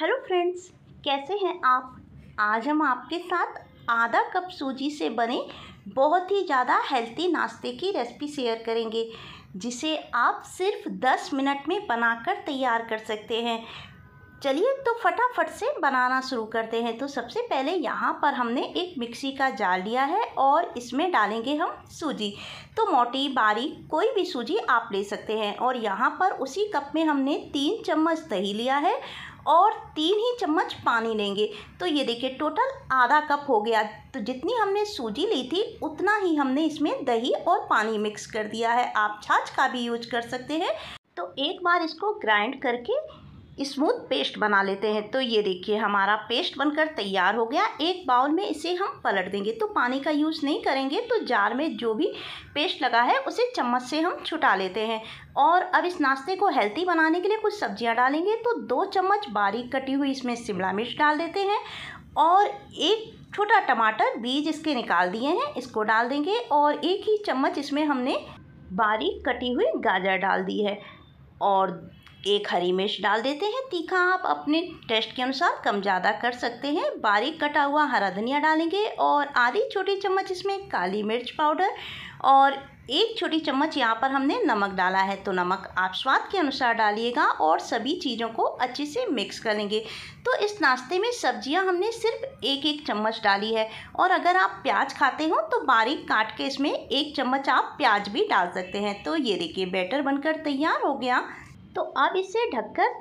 hello friends कैसे हैं आप आज हम आपके साथ आधा कप सूजी से बने बहुत ही ज़्यादा हेल्थी नाश्ते की रेसिपी शेयर करेंगे जिसे आप सिर्फ 10 मिनट में बनाकर तैयार कर सकते हैं चलिए तो फटाफट से बनाना शुरू करते हैं तो सबसे पहले यहाँ पर हमने एक मिक्सी का जाल लिया है और इसमें डालेंगे हम सूजी तो मोटी बारीक कोई भी सूजी आप ले सकते हैं और यहाँ पर उसी कप में हमने तीन चम्मच दही लिया है और तीन ही चम्मच पानी लेंगे तो ये देखिए टोटल आधा कप हो गया तो जितनी हमने सूजी ली थी उतना ही हमने इसमें दही और पानी मिक्स कर दिया है आप छाछ का भी यूज कर सकते हैं तो एक बार इसको ग्राइंड करके स्मूथ पेस्ट बना लेते हैं तो ये देखिए हमारा पेस्ट बनकर तैयार हो गया एक बाउल में इसे हम पलट देंगे तो पानी का यूज़ नहीं करेंगे तो जार में जो भी पेस्ट लगा है उसे चम्मच से हम छुटा लेते हैं और अब इस नाश्ते को हेल्थी बनाने के लिए कुछ सब्जियां डालेंगे तो दो चम्मच बारीक कटी हुई इसमें शिमला मिर्च डाल देते हैं और एक छोटा टमाटर बीज इसके निकाल दिए हैं इसको डाल देंगे और एक ही चम्मच इसमें हमने बारीक कटी हुई गाजर डाल दी है और एक हरी मिर्च डाल देते हैं तीखा आप अपने टेस्ट के अनुसार कम ज़्यादा कर सकते हैं बारीक कटा हुआ हरा धनिया डालेंगे और आधी छोटी चम्मच इसमें काली मिर्च पाउडर और एक छोटी चम्मच यहाँ पर हमने नमक डाला है तो नमक आप स्वाद के अनुसार डालिएगा और सभी चीज़ों को अच्छे से मिक्स कर लेंगे तो इस नाश्ते में सब्जियाँ हमने सिर्फ एक एक चम्मच डाली है और अगर आप प्याज खाते हो तो बारीक काट के इसमें एक चम्मच आप प्याज भी डाल सकते हैं तो ये देखिए बैटर बनकर तैयार हो गया तो आप इसे ढककर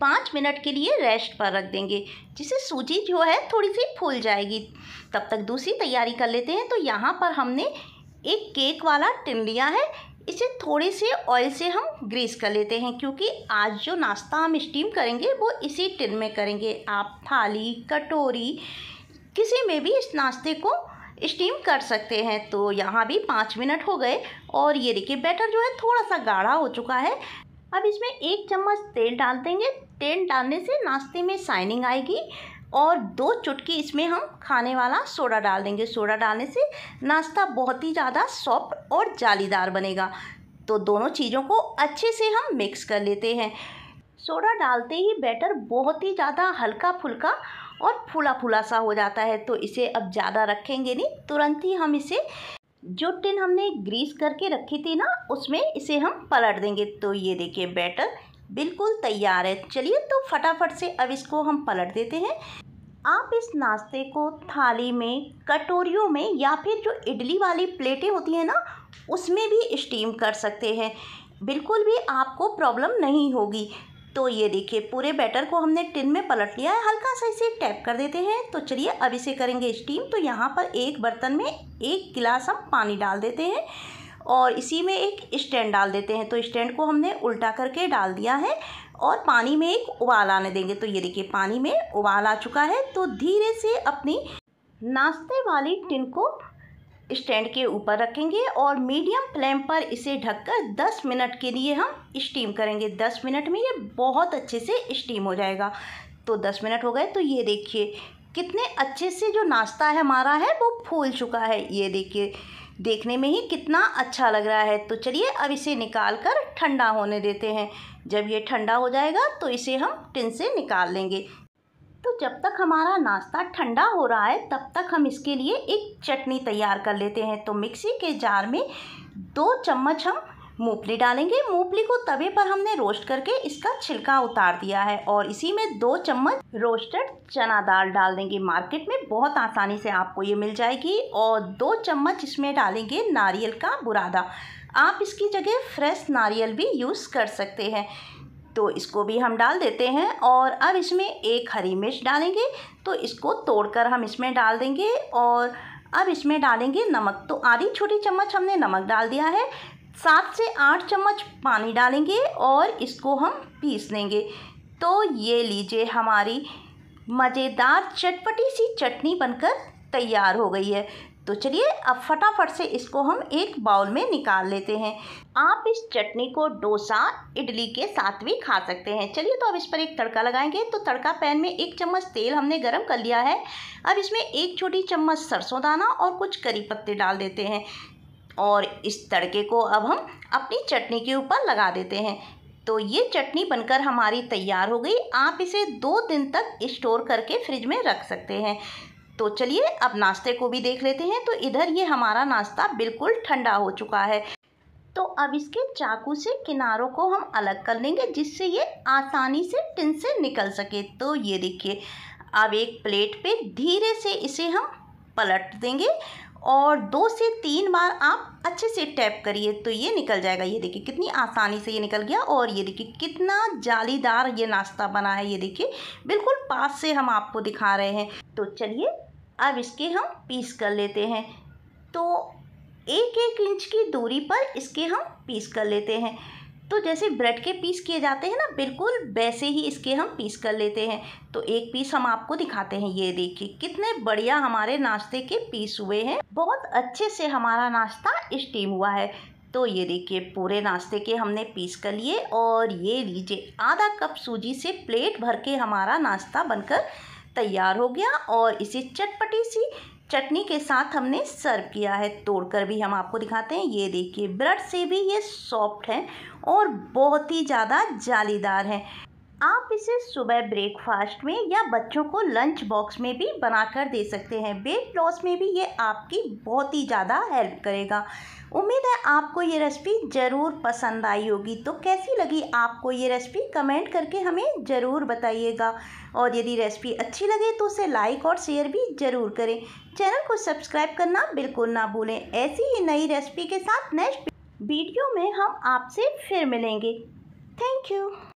पाँच मिनट के लिए रेस्ट पर रख देंगे जिससे सूजी जो है थोड़ी सी फूल जाएगी तब तक दूसरी तैयारी कर लेते हैं तो यहाँ पर हमने एक केक वाला टिन लिया है इसे थोड़े से ऑयल से हम ग्रीस कर लेते हैं क्योंकि आज जो नाश्ता हम स्टीम करेंगे वो इसी टिन में करेंगे आप थाली कटोरी किसी में भी इस नाश्ते को स्टीम कर सकते हैं तो यहाँ भी पाँच मिनट हो गए और ये देखिए बैटर जो है थोड़ा सा गाढ़ा हो चुका है अब इसमें एक चम्मच तेल डाल देंगे तेल डालने से नाश्ते में शाइनिंग आएगी और दो चुटकी इसमें हम खाने वाला सोडा डाल देंगे सोडा डालने से नाश्ता बहुत ही ज़्यादा सॉफ्ट और जालीदार बनेगा तो दोनों चीज़ों को अच्छे से हम मिक्स कर लेते हैं सोडा डालते ही बैटर बहुत ही ज़्यादा हल्का फुल्का और फूला फूला सा हो जाता है तो इसे अब ज़्यादा रखेंगे नहीं तुरंत ही हम इसे जो टिन हमने ग्रीस करके रखी थी ना उसमें इसे हम पलट देंगे तो ये देखिए बैटर बिल्कुल तैयार है चलिए तो फटाफट से अब इसको हम पलट देते हैं आप इस नाश्ते को थाली में कटोरियों में या फिर जो इडली वाली प्लेटें होती हैं ना उसमें भी स्टीम कर सकते हैं बिल्कुल भी आपको प्रॉब्लम नहीं होगी तो ये देखिए पूरे बैटर को हमने टिन में पलट लिया है हल्का सा इसे टैप कर देते हैं तो चलिए अब इसे करेंगे स्टीम तो यहाँ पर एक बर्तन में एक गिलास हम पानी डाल देते हैं और इसी में एक स्टैंड डाल देते हैं तो स्टैंड को हमने उल्टा करके डाल दिया है और पानी में एक उबाल आने देंगे तो ये देखिए पानी में उबाल आ चुका है तो धीरे से अपनी नाश्ते वाली टिन को स्टैंड के ऊपर रखेंगे और मीडियम फ्लेम पर इसे ढककर 10 मिनट के लिए हम स्टीम करेंगे 10 मिनट में ये बहुत अच्छे से स्टीम हो जाएगा तो 10 मिनट हो गए तो ये देखिए कितने अच्छे से जो नाश्ता है हमारा है वो फूल चुका है ये देखिए देखने में ही कितना अच्छा लग रहा है तो चलिए अब इसे निकाल कर ठंडा होने देते हैं जब ये ठंडा हो जाएगा तो इसे हम टिन से निकाल लेंगे तो जब तक हमारा नाश्ता ठंडा हो रहा है तब तक हम इसके लिए एक चटनी तैयार कर लेते हैं तो मिक्सी के जार में दो चम्मच हम मूंगफली डालेंगे मूंगफली को तवे पर हमने रोस्ट करके इसका छिलका उतार दिया है और इसी में दो चम्मच रोस्टेड चना दाल डाल देंगे मार्केट में बहुत आसानी से आपको ये मिल जाएगी और दो चम्मच इसमें डालेंगे नारियल का बुरादा आप इसकी जगह फ्रेश नारियल भी यूज़ कर सकते हैं तो इसको भी हम डाल देते हैं और अब इसमें एक हरी मिर्च डालेंगे तो इसको तोड़कर हम इसमें डाल देंगे और अब इसमें डालेंगे नमक तो आधी छोटी चम्मच हमने नमक डाल दिया है सात से आठ चम्मच पानी डालेंगे और इसको हम पीस लेंगे तो ये लीजिए हमारी मज़ेदार चटपटी सी चटनी बनकर तैयार हो गई है तो चलिए अब फटाफट से इसको हम एक बाउल में निकाल लेते हैं आप इस चटनी को डोसा इडली के साथ भी खा सकते हैं चलिए तो अब इस पर एक तड़का लगाएंगे तो तड़का पैन में एक चम्मच तेल हमने गरम कर लिया है अब इसमें एक छोटी चम्मच सरसों दाना और कुछ करी पत्ते डाल देते हैं और इस तड़के को अब हम अपनी चटनी के ऊपर लगा देते हैं तो ये चटनी बनकर हमारी तैयार हो गई आप इसे दो दिन तक स्टोर करके फ्रिज में रख सकते हैं तो चलिए अब नाश्ते को भी देख लेते हैं तो इधर ये हमारा नाश्ता बिल्कुल ठंडा हो चुका है तो अब इसके चाकू से किनारों को हम अलग कर लेंगे जिससे ये आसानी से टिन से निकल सके तो ये देखिए अब एक प्लेट पे धीरे से इसे हम पलट देंगे और दो से तीन बार आप अच्छे से टैप करिए तो ये निकल जाएगा ये देखिए कितनी आसानी से ये निकल गया और ये देखिए कितना जालीदार ये नाश्ता बना है ये देखिए बिल्कुल पास से हम आपको दिखा रहे हैं तो चलिए अब इसके हम पीस कर लेते हैं तो एक एक इंच की दूरी पर इसके हम पीस कर लेते हैं तो जैसे ब्रेड के पीस किए जाते हैं ना बिल्कुल वैसे ही इसके हम पीस कर लेते हैं तो एक पीस हम आपको दिखाते हैं ये देखिए कितने बढ़िया हमारे नाश्ते के पीस हुए हैं बहुत अच्छे से हमारा नाश्ता स्टीम हुआ है तो ये देखिए पूरे नाश्ते के हमने पीस कर लिए और ये लीजिए आधा कप सूजी से प्लेट भर के हमारा नाश्ता बनकर तैयार हो गया और इसे चटपटी सी चटनी के साथ हमने सर्व किया है तोड़कर भी हम आपको दिखाते हैं ये देखिए ब्रेड से भी ये सॉफ्ट है और बहुत ही ज़्यादा जालीदार है आप इसे सुबह ब्रेकफास्ट में या बच्चों को लंच बॉक्स में भी बनाकर दे सकते हैं वेट लॉस में भी ये आपकी बहुत ही ज़्यादा हेल्प करेगा उम्मीद है आपको ये रेसिपी ज़रूर पसंद आई होगी तो कैसी लगी आपको ये रेसिपी कमेंट करके हमें ज़रूर बताइएगा और यदि रेसिपी अच्छी लगे तो उसे लाइक और शेयर भी ज़रूर करें चैनल को सब्सक्राइब करना बिल्कुल ना भूलें ऐसी ही नई रेसिपी के साथ नेक्स्ट वीडियो में हम आपसे फिर मिलेंगे थैंक यू